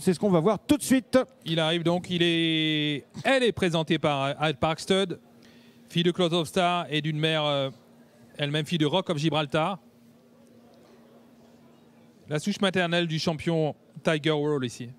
C'est ce qu'on va voir tout de suite. Il arrive donc, il est... elle est présentée par Park Stud, fille de of Star et d'une mère, euh, elle-même fille de Rock of Gibraltar. La souche maternelle du champion Tiger World ici.